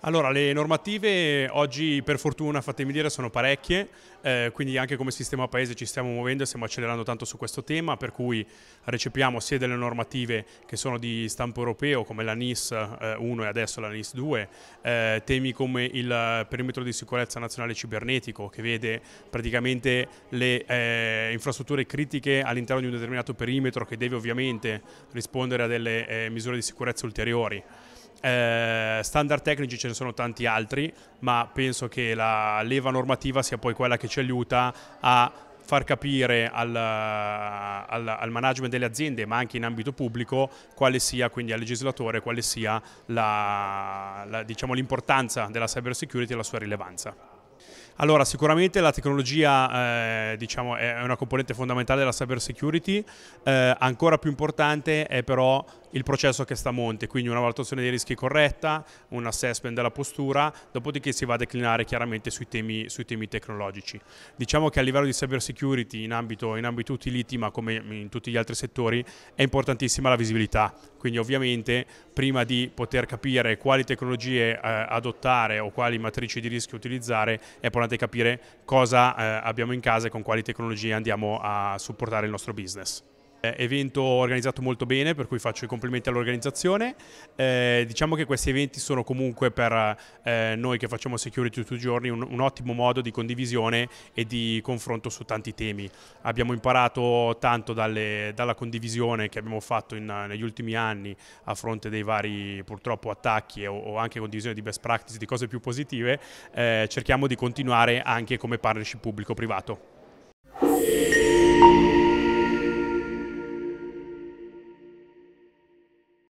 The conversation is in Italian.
Allora, le normative oggi per fortuna, fatemi dire, sono parecchie, eh, quindi anche come sistema paese ci stiamo muovendo e stiamo accelerando tanto su questo tema, per cui recepiamo sia delle normative che sono di stampo europeo come la NIS 1 eh, e adesso la NIS 2, eh, temi come il perimetro di sicurezza nazionale cibernetico che vede praticamente le eh, infrastrutture critiche all'interno di un determinato perimetro che deve ovviamente rispondere a delle eh, misure di sicurezza ulteriori. Eh, standard tecnici ce ne sono tanti altri, ma penso che la leva normativa sia poi quella che ci aiuta a far capire al, al, al, management delle aziende, ma anche in ambito pubblico, quale sia, quindi al legislatore, quale sia la, la, diciamo, l'importanza della cyber security e la sua rilevanza. Allora, sicuramente la tecnologia eh, diciamo, è una componente fondamentale della cyber security, eh, ancora più importante è però il processo che sta a monte, quindi una valutazione dei rischi corretta, un assessment della postura, dopodiché si va a declinare chiaramente sui temi, sui temi tecnologici. Diciamo che a livello di cyber security in ambito, in ambito utility, ma come in tutti gli altri settori, è importantissima la visibilità, quindi ovviamente prima di poter capire quali tecnologie eh, adottare o quali matrici di rischio utilizzare, è importante capire cosa eh, abbiamo in casa e con quali tecnologie andiamo a supportare il nostro business. Eh, evento organizzato molto bene, per cui faccio i complimenti all'organizzazione. Eh, diciamo che questi eventi sono comunque per eh, noi che facciamo security tutti i giorni un, un, ottimo modo di condivisione e di confronto su tanti temi. Abbiamo imparato tanto dalle, dalla condivisione che abbiamo fatto in, negli ultimi anni a fronte dei vari purtroppo attacchi o, o anche condivisione di best practice, di cose più positive. Eh, cerchiamo di continuare anche come partnership pubblico-privato.